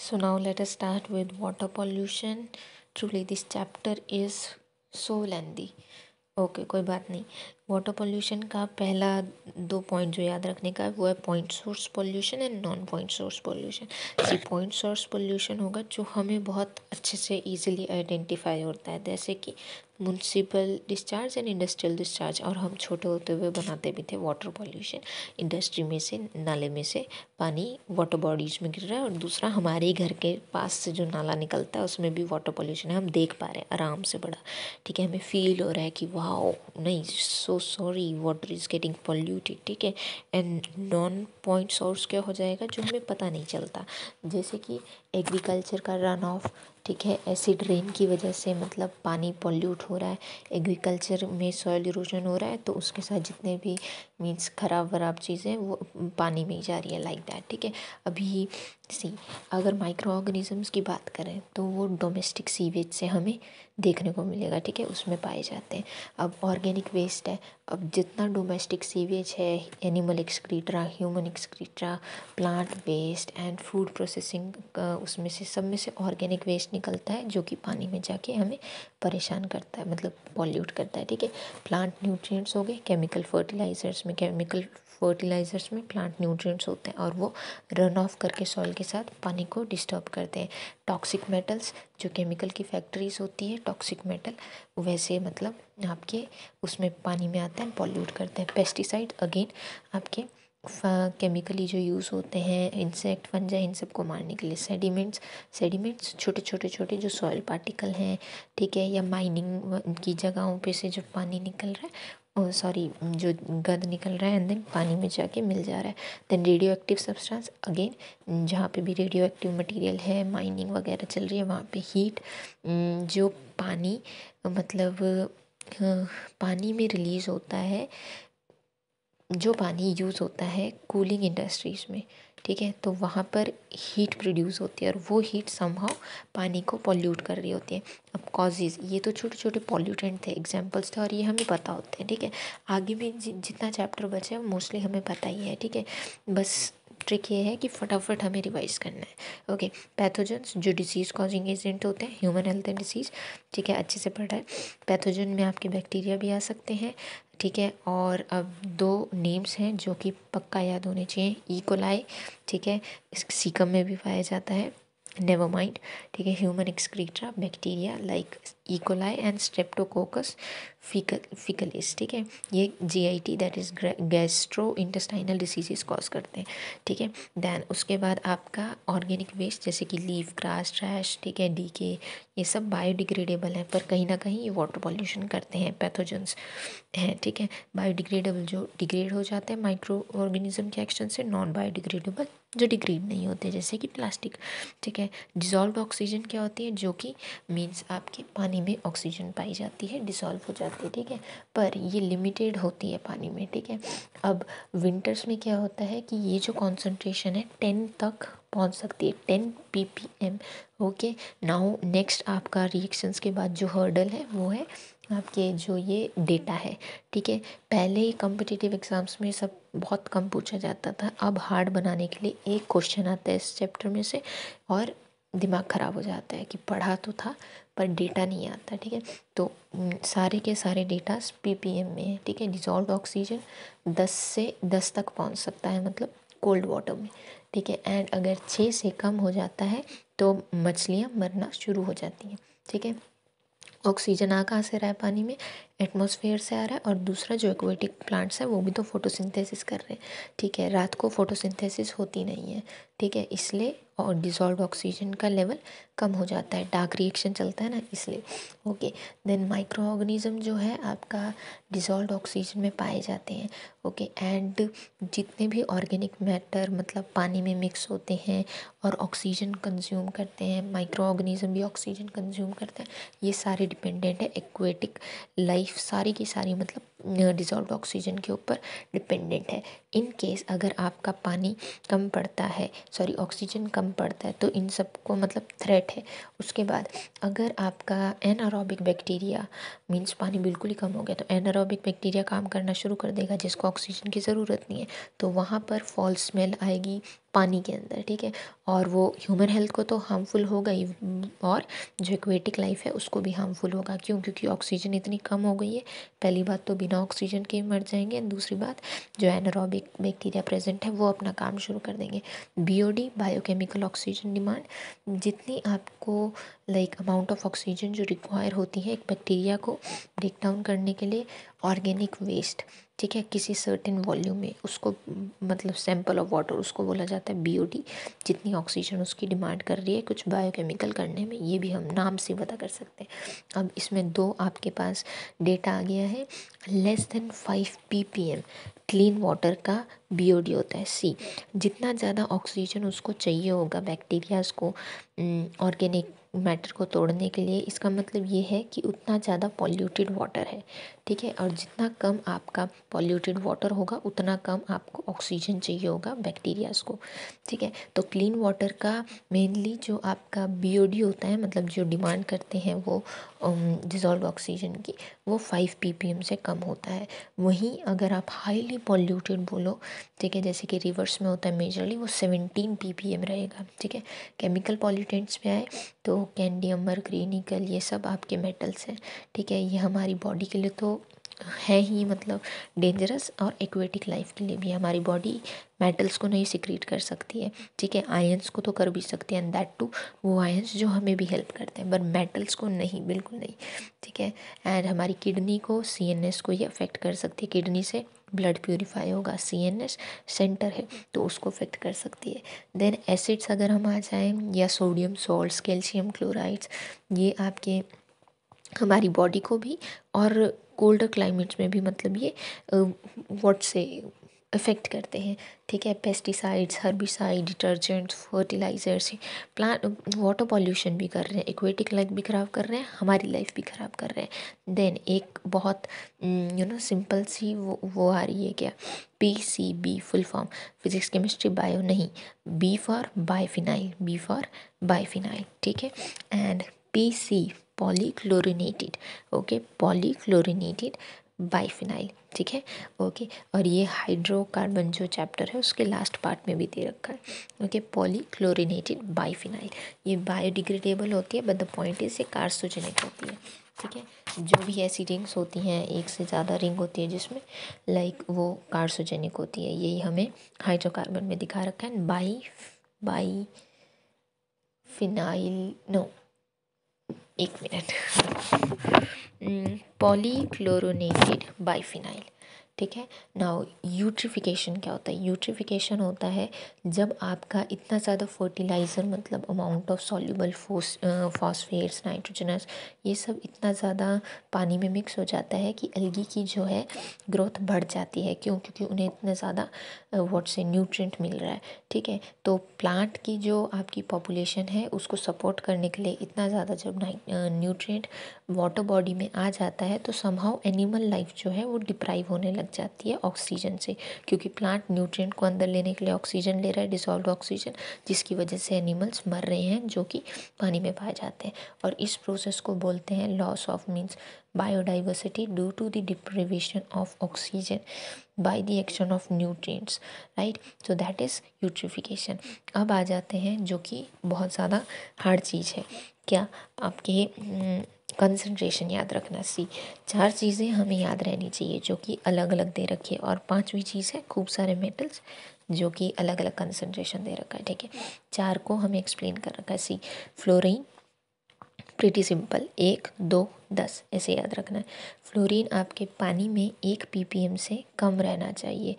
So now let us start with water pollution. Truly this chapter is so lengthy. Okay okay, कोई बात नहीं water pollution का पहला दो पॉइंट जो याद रखने का है वो है point source pollution and non point source pollution जी पॉइंट सोर्स पोल्यूशन होगा जो हमें बहुत अच्छे से इजीली आइडेंटिफाई होता है जैसे कि municipal discharge and industrial discharge और हम छोटे होते हुए बनाते भी थे वाटर पॉल्यूशन इंडस्ट्री में से नाले में से पानी वाटर बॉडीज़ में गिर रहा है और दूसरा हमारे ही घर के पास से जो नाला निकलता है उसमें भी वाटर पॉल्यूशन है हम देख पा रहे हैं आराम से बड़ा ठीक है हमें फील हो रहा है कि वाह नहीं so sorry water is getting polluted ठीक है एंड नॉन पॉइंट सोर्स क्या हो जाएगा जो हमें पता नहीं चलता जैसे कि एग्रीकल्चर का रन ऑफ ठीक है एसिड रेन की वजह से मतलब पानी पॉल्यूट हो रहा है एग्रीकल्चर में सॉयल इरोजन हो रहा है तो उसके साथ जितने भी मीन्स खराब वराब चीज़ें वो पानी में ही जा रही है लाइक दैट ठीक है अभी सी अगर माइक्रो ऑर्गेनिजम्स की बात करें तो वो डोमेस्टिक सीवेज से हमें देखने को मिलेगा ठीक है उसमें पाए जाते हैं अब ऑर्गेनिक वेस्ट है अब जितना डोमेस्टिक सीवेज है animal excreta human excreta plant waste and food processing उसमें से सब में से ऑर्गेनिक वेस्ट निकलता है जो कि पानी में जाके हमें परेशान करता है मतलब पॉल्यूट करता है ठीक है प्लांट न्यूट्रिएंट्स हो गए केमिकल फर्टिलाइजर्स में केमिकल फर्टिलाइज़र्स में प्लांट न्यूट्रिएंट्स होते हैं और वो रन ऑफ करके सॉइल के साथ पानी को डिस्टर्ब करते हैं टॉक्सिक मेटल्स जो केमिकल की फैक्ट्रीज होती है टॉक्सिक मेटल वैसे मतलब आपके उसमें पानी में आते हैं पॉल्यूट करते हैं पेस्टिसाइड अगेन आपके केमिकली जो यूज़ होते हैं इंसेक्ट फंजा इन सबको मारने के लिए सेडिमेंट्स सेडिमेंट्स छोटे छोटे छोटे जो सॉइल पार्टिकल हैं ठीक है या माइनिंग की जगहों पे से जो पानी निकल रहा है सॉरी जो गंद निकल रहा है एंड देन पानी में जाके मिल जा रहा है then radioactive substance again जहाँ पे भी रेडियो एक्टिव मटेरियल है माइनिंग वगैरह चल रही है वहाँ पे हीट जो पानी मतलब पानी में रिलीज़ होता है जो पानी यूज़ होता है कूलिंग इंडस्ट्रीज़ में ठीक है तो वहाँ पर हीट प्रोड्यूस होती है और वो हीट समहाउ पानी को पॉल्यूट कर रही होती है अब कॉजेज़ ये तो छोटे छोटे पॉल्यूटेंट थे एग्जाम्पल्स थे और ये हमें पता होते हैं ठीक है आगे भी जितना चैप्टर बचे मोस्टली हमें पता ही है ठीक है बस ट्रिक ये है कि फटाफट हमें रिवाइज करना है ओके पैथोजन्स जो डिसीज़ कॉजिंग एजेंट होते हैं ह्यूमन हेल्थ एंड डिसीज़ ठीक है अच्छे से पढ़ा है पैथोजन में आपके बैक्टीरिया भी आ सकते हैं ठीक है और अब दो नेम्स हैं जो कि पक्का याद होने चाहिए ई e. कोलाई ठीक है सीकम में भी पाया जाता है नेवर माइंड ठीक है human excreta bacteria like E coli and streptococcus faecal faecalis ठीक है ये G I T that is gastrointestinal diseases cause करते हैं ठीक है दैन उसके बाद आपका ऑर्गेनिक वेस्ट जैसे कि लीव ग्रास ट्रैश ठीक है डी के ये सब बायोडिग्रेडेबल है पर कहीं ना कहीं ये वाटर पॉल्यूशन करते हैं पैथोजन्स हैं ठीक है बायोडिग्रेडेबल जो डिग्रेड हो जाते हैं माइक्रो ऑर्गेनिज्म के एक्शन से नॉन बायोडिग्रेडेबल जो डिग्रीड नहीं होते जैसे कि प्लास्टिक ठीक है डिज़ोल्व ऑक्सीजन क्या होती है जो कि मीन्स आपके पानी में ऑक्सीजन पाई जाती है डिज़ोल्व हो जाती है ठीक है पर ये लिमिटेड होती है पानी में ठीक है अब विंटर्स में क्या होता है कि ये जो कॉन्सनट्रेशन है टेन तक पहुंच सकती है ten P P M okay now next आपका रिएक्शंस के बाद जो हर्डल है वो है आपके जो ये डेटा है ठीक है पहले ही कम्पिटिटिव एग्ज़ाम्स में सब बहुत कम पूछा जाता था अब हार्ड बनाने के लिए एक क्वेश्चन आता है इस चैप्टर में से और दिमाग ख़राब हो जाता है कि पढ़ा तो था पर डेटा नहीं आता ठीक है तो सारे के सारे डेटास एम में है ठीक है डिजॉल्व ऑक्सीजन दस से दस तक पहुंच सकता है मतलब कोल्ड वाटर में ठीक है एंड अगर छः से कम हो जाता है तो मछलियाँ मरना शुरू हो जाती हैं ठीक है ऑक्सीजन आ कहाँ से रहा है पानी में एटमॉस्फेयर से आ रहा है और दूसरा जो एक्वेटिक प्लांट्स हैं वो भी तो फोटोसिंथेसिस कर रहे हैं ठीक है रात को फोटोसिंथेसिस होती नहीं है ठीक है इसलिए और डिजॉल्व ऑक्सीजन का लेवल कम हो जाता है डार्क रिएक्शन चलता है ना इसलिए ओके देन माइक्रो ऑर्गेनिज्म जो है आपका डिजॉल्व ऑक्सीजन में पाए जाते हैं ओके एंड जितने भी ऑर्गेनिक मैटर मतलब पानी में मिक्स होते हैं और ऑक्सीजन कंज्यूम करते हैं माइक्रो ऑर्गेनिज़म भी ऑक्सीजन कंज्यूम करते हैं ये सारे डिपेंडेंट है एक्वेटिक लाइफ सारी की सारी मतलब डिजॉल्व ऑक्सीजन के ऊपर डिपेंडेंट है इन केस अगर आपका पानी कम पड़ता है सॉरी ऑक्सीजन कम पड़ता है तो इन सबको मतलब थ्रेट है उसके बाद अगर आपका एनारोबिक बैक्टीरिया मीन्स पानी बिल्कुल ही कम हो गया तो एनारोबिक बैक्टीरिया काम करना शुरू कर देगा जिसको ऑक्सीजन की ज़रूरत नहीं है तो वहाँ पर फॉल्स स्मेल आएगी पानी के अंदर ठीक है और वो ह्यूमन हेल्थ को तो हार्मफुल होगा ही और जो एक्वेटिक लाइफ है उसको भी हार्मफुल होगा क्यों क्योंकि ऑक्सीजन इतनी कम हो गई है पहली बात तो बिना ऑक्सीजन के मर जाएंगे दूसरी बात जो एनारोबिक बैक्टीरिया प्रेजेंट है वो अपना काम शुरू कर देंगे B O biochemical oxygen demand जितनी आपको लाइक अमाउंट ऑफ ऑक्सीजन जो रिक्वायर होती है एक बैक्टीरिया को ब्रेक डाउन करने के लिए ऑर्गेनिक वेस्ट ठीक है किसी सर्टेन वॉल्यूम में उसको मतलब सैम्पल ऑफ वाटर उसको बोला जाता है बीओडी जितनी ऑक्सीजन उसकी डिमांड कर रही है कुछ बायोकेमिकल करने में ये भी हम नाम से पता कर सकते हैं अब इसमें दो आपके पास डेटा आ गया है less than five P P M clean water का बी होता है सी जितना ज़्यादा ऑक्सीजन उसको चाहिए होगा बैक्टीरियाज को ऑर्गेनिक मैटर को तोड़ने के लिए इसका मतलब ये है कि उतना ज़्यादा पॉल्यूटेड वाटर है ठीक है और जितना कम आपका पॉल्यूटेड वाटर होगा उतना कम आपको ऑक्सीजन चाहिए होगा बैक्टीरियाज़ को ठीक है तो क्लीन वाटर का मेनली जो आपका बी होता है मतलब जो डिमांड करते हैं वो डिजॉल्व um, ऑक्सीजन की वो फाइव पी से कम होता है वहीं अगर आप हाईली पॉल्यूटेड बोलो ठीक है जैसे कि रिवर्स में होता है मेजरली वो सेवनटीन पी रहेगा ठीक है केमिकल पॉल्यूटेंट्स में आए तो कैंडियम मर्करी ये सब आपके मेटल्स हैं ठीक है ये हमारी बॉडी के लिए तो है ही मतलब डेंजरस और एक्वेटिक लाइफ के लिए भी हमारी बॉडी मेटल्स को नहीं सिक्रीट कर सकती है ठीक है आयंस को तो कर भी सकती है एंड दैट टू वो आयंस जो हमें भी हेल्प करते हैं बट मेटल्स को नहीं बिल्कुल नहीं ठीक है एंड हमारी किडनी को सी एन एस को ही अफेक्ट कर सकती है किडनी से ब्लड प्योरीफाई होगा सी एन एस सेंटर है तो उसको अफेक्ट कर सकती है देन एसिड्स अगर हम आ जाएँ या सोडियम सॉल्ट्स कैल्शियम क्लोराइड्स ये आपके हमारी बॉडी को भी और कोल्डर क्लाइमेट्स में भी मतलब ये वॉट से अफेक्ट करते हैं ठीक है pesticides herbicide detergents fertilizers plant water pollution भी कर रहे हैं इक्वेटिक लाइफ भी ख़राब कर रहे हैं हमारी लाइफ भी ख़राब कर रहे हैं देन एक बहुत यू नो सिंपल सी वो वो आ रही है क्या P C B full form physics chemistry bio नहीं B for biphenyl B for biphenyl ठीक है and P C polychlorinated okay polychlorinated biphenyl ठीक है ओके और ये हाइड्रोकार्बन जो चैप्टर है उसके लास्ट पार्ट में भी दे रखा है ओके पॉलीक्लोरिनेटेड बाइफिनाइल ये बायोडिग्रेडेबल होती है बट द पॉइंट इज ये कार्सोजेनिक होती है ठीक है जो भी ऐसी रिंग्स होती हैं एक से ज़्यादा रिंग होती है जिसमें लाइक वो कार्सोजेनिक होती है यही हमें हाइड्रोकार्बन में दिखा रखा है बाई बाई फिनाइल नो एक मिनट पॉलीक्लोरोनेटेड बाईफिनाइल ठीक है नाउ यूट्रिफिकेशन क्या होता है यूट्रिफिकेशन होता है जब आपका इतना ज़्यादा फर्टिलाइज़र मतलब amount of soluble phos phosphates nitrogenous ये सब इतना ज़्यादा पानी में मिक्स हो जाता है कि अलगी की जो है ग्रोथ बढ़ जाती है क्यों क्योंकि उन्हें इतना ज़्यादा वॉट से न्यूट्रेंट मिल रहा है ठीक है तो प्लांट की जो आपकी पॉपुलेशन है उसको सपोर्ट करने के लिए इतना ज़्यादा जब न्यूट्रेंट वाटर बॉडी में आ जाता है तो समहाउ एनिमल लाइफ जो है वो डिप्राइव होने लग लग जाती है ऑक्सीजन से क्योंकि प्लांट न्यूट्रिएंट को अंदर लेने के लिए ऑक्सीजन ले रहा है डिसॉल्व ऑक्सीजन जिसकी वजह से एनिमल्स मर रहे हैं जो कि पानी में पाए जाते हैं और इस प्रोसेस को बोलते हैं loss of means biodiversity due to the deprivation of oxygen by the action of nutrients right so that is eutrophication अब आ जाते हैं जो कि बहुत ज़्यादा हार्ड चीज़ है क्या आपके हम्म, कंसंट्रेशन याद रखना सी चार चीज़ें हमें याद रहनी चाहिए जो कि अलग अलग दे रखी है और पांचवी चीज़ है खूब सारे मेटल्स जो कि अलग अलग कंसंट्रेशन दे रखा है ठीक है चार को हमें एक्सप्लेन कर रखा है सी फ्लोरिन प्रीटी सिंपल एक दो दस ऐसे याद रखना है फ्लोरीन आपके पानी में एक पीपीएम से कम रहना चाहिए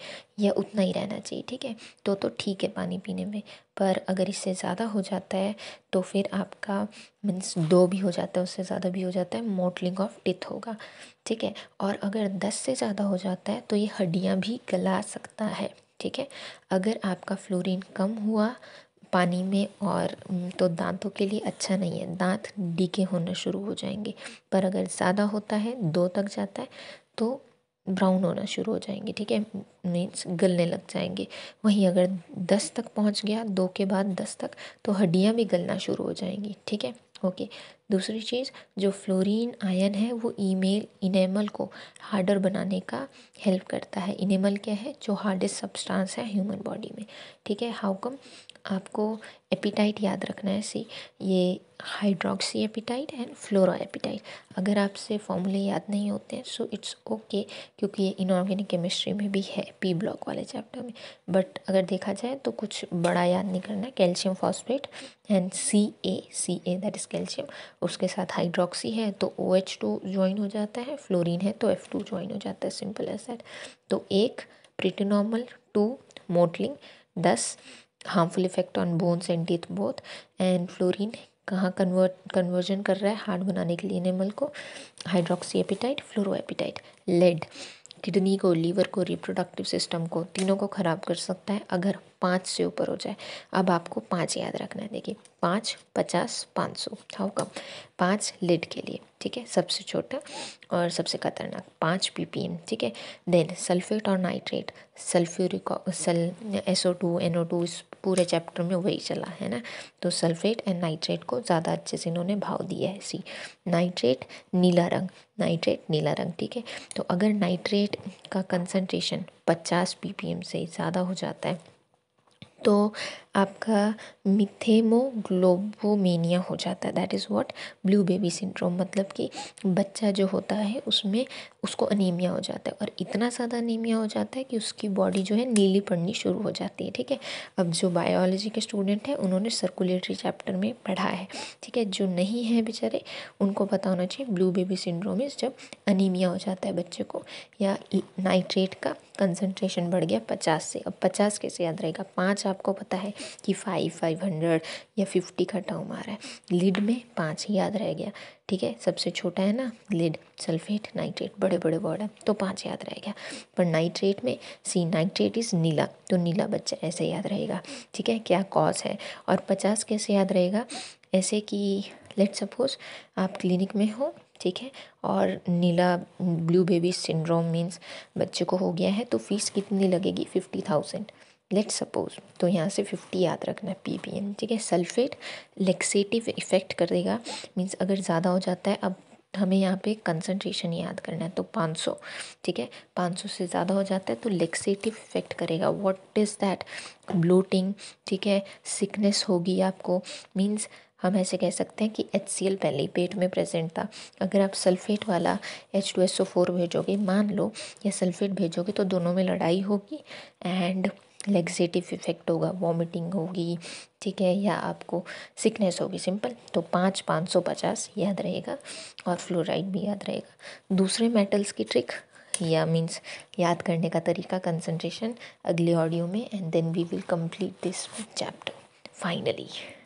या उतना ही रहना चाहिए ठीक है तो तो ठीक है पानी पीने में पर अगर इससे ज़्यादा हो जाता है तो फिर आपका मीन्स दो भी हो जाता है उससे ज़्यादा भी हो जाता है मोटलिंग ऑफ टिथ होगा ठीक है और अगर दस से ज़्यादा हो जाता है तो ये हड्डियाँ भी गला सकता है ठीक है अगर आपका फ्लोरीन कम हुआ पानी में और तो दांतों के लिए अच्छा नहीं है दांत डीके होना शुरू हो जाएंगे पर अगर ज़्यादा होता है दो तक जाता है तो ब्राउन होना शुरू हो जाएंगे ठीक है मीन्स गलने लग जाएंगे वहीं अगर दस तक पहुंच गया दो के बाद दस तक तो हड्डियां भी गलना शुरू हो जाएंगी ठीक है ओके दूसरी चीज़ जो फ्लोरीन आयन है वो ईमेल इनेमल को हार्डर बनाने का हेल्प करता है इनेमल क्या है जो हार्डेस्ट सब्सटेंस है ह्यूमन बॉडी में ठीक है हाउ कम आपको एपिटाइट याद रखना है सी ये hydroxyapatite and fluorapatite अगर आपसे फॉर्मूले याद नहीं होते हैं सो इट्स ओके क्योंकि ये इनऑर्गेनिक केमिस्ट्री में भी है पी ब्लॉक वाले चैप्टर में बट अगर देखा जाए तो कुछ बड़ा याद नहीं करना calcium phosphate and C A C A that is calcium उसके साथ हाइड्रोक्सी है तो ओ एच टू ज्वाइन हो जाता है फ्लोरिन है तो एफ टू ज्वाइन हो जाता है सिंपल एसेट तो एक प्रिटिनॉर्मल टू मोटलिंग दस harmful effect on bones and teeth both and fluorine कहाँ कन्वर्ट कन्वर्जन कर रहा है हार्ड बनाने के लिए एनिमल को hydroxyapatite fluorapatite lead kidney को लीवर को रिप्रोडक्टिव सिस्टम को तीनों को ख़राब कर सकता है अगर पाँच से ऊपर हो जाए अब आपको पाँच याद रखना है देखिए पाँच पचास पाँच सौ हाउ कम पाँच लेड के लिए ठीक है सबसे छोटा और सबसे खतरनाक पाँच पी ठीक है देन सल्फेट और nitrate sulphuric sul S O two N O two पूरे चैप्टर में वही चला है ना तो सल्फेट एंड नाइट्रेट को ज़्यादा अच्छे से इन्होंने भाव दिया है सी नाइट्रेट नीला रंग नाइट्रेट नीला रंग ठीक है तो अगर नाइट्रेट का कंसनट्रेशन पचास पी से ज़्यादा हो जाता है तो आपका मिथेमोग्लोबोमेनिया हो जाता है that is what blue baby syndrome मतलब कि बच्चा जो होता है उसमें उसको अनीमिया हो जाता है और इतना ज़्यादा अनीमिया हो जाता है कि उसकी बॉडी जो है नीली पड़नी शुरू हो जाती है ठीक है अब जो बायोलॉजी के स्टूडेंट हैं उन्होंने सर्कुलेटरी चैप्टर में पढ़ा है ठीक है जो नहीं है बेचारे उनको पता होना चाहिए ब्लू बेबी सिंड्रोम इज जब अनीमिया हो जाता है बच्चे को या नाइट्रेट का कंसनट्रेशन बढ़ गया पचास से अब पचास कैसे याद रहेगा पाँच आपको पता है कि फाइव फाइव हंड्रेड या फिफ्टी का टर्म आ रहा है लीड में पाँच याद रह गया ठीक है सबसे छोटा है ना लीड सल्फेट नाइट्रेट बड़े बड़े वर्ड है तो पाँच याद रह गया पर नाइट्रेट में सी नाइट्रेट इज़ नीला तो नीला बच्चा ऐसे याद रहेगा ठीक है क्या कॉज है और पचास कैसे याद रहेगा ऐसे कि लेट सपोज आप क्लिनिक में हो ठीक है और नीला ब्लू बेबी सिंड्रोम मीन्स बच्चे को हो गया है तो फीस कितनी लगेगी फिफ्टी थाउजेंड लेट सपोज तो यहाँ से फिफ्टी याद रखना है पी बी एम ठीक है सल्फेट लेक्सेटिव इफेक्ट कर देगा मीन्स अगर ज़्यादा हो जाता है अब हमें यहाँ पे कंसंट्रेशन याद करना है तो 500 ठीक है 500 से ज़्यादा हो जाता है तो लेक्सेटिव इफेक्ट करेगा व्हाट इज़ दैट ब्लोटिंग ठीक है सिकनेस होगी आपको मींस हम ऐसे कह सकते हैं कि एच सी एल पहले ही पेट में प्रेजेंट था अगर आप सल्फेट वाला H two S O four भेजोगे मान लो या सल्फेट भेजोगे तो दोनों में लड़ाई होगी एंड लैक्सेटिव इफ़ेक्ट होगा वॉमिटिंग होगी ठीक है या आपको सिकनेस होगी सिंपल तो पाँच पाँच सौ पचास याद रहेगा और फ्लोराइड भी याद रहेगा दूसरे मेटल्स की ट्रिक या मीन्स याद करने का तरीका कंसंट्रेशन अगले ऑडियो में and then we will complete this chapter finally